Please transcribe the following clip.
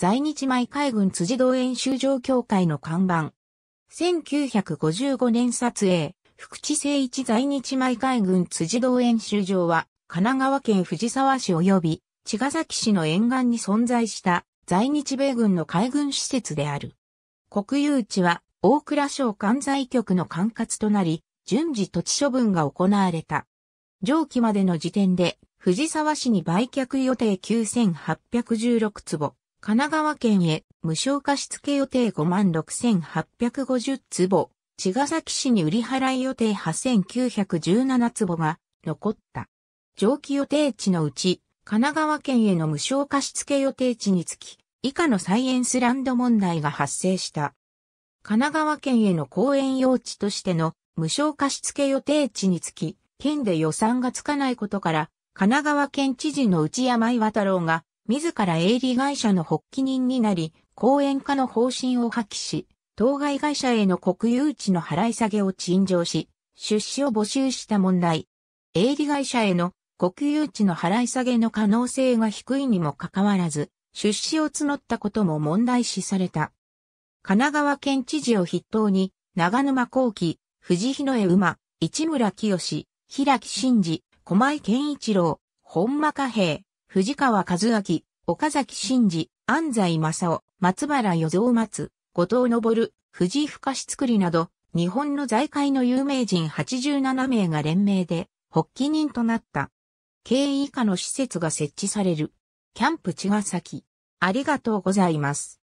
在日米海軍辻堂演習場協会の看板。1955年撮影、福地誠一在日米海軍辻堂演習場は、神奈川県藤沢市及び、茅ヶ崎市の沿岸に存在した在日米軍の海軍施設である。国有地は大倉省管財局の管轄となり、順次土地処分が行われた。上記までの時点で、藤沢市に売却予定9816坪、神奈川県へ無償貸付予定56,850坪、茅ヶ崎市に売り払い予定8,917坪が残った。上記予定地のうち、神奈川県への無償貸付予定地につき、以下のサイエンスランド問題が発生した。神奈川県への公園用地としての無償貸付予定地につき、県で予算がつかないことから、神奈川県知事の内山岩太郎が自ら営利会社の発起人になり、講演家の方針を破棄し、当該会社への国有地の払い下げを陳情し、出資を募集した問題。営利会社への国有地の払い下げの可能性が低いにもかかわらず、出資を募ったことも問題視された。神奈川県知事を筆頭に、長沼幸喜、藤日野江馬、市村清、平木真二、小前健一郎、本間加平、藤川和明、岡崎真治、安西正夫、松原与蔵松、後藤昇、藤井深志作りなど、日本の財界の有名人87名が連名で、発起人となった。経営以下の施設が設置される。キャンプ茅ヶ崎。ありがとうございます。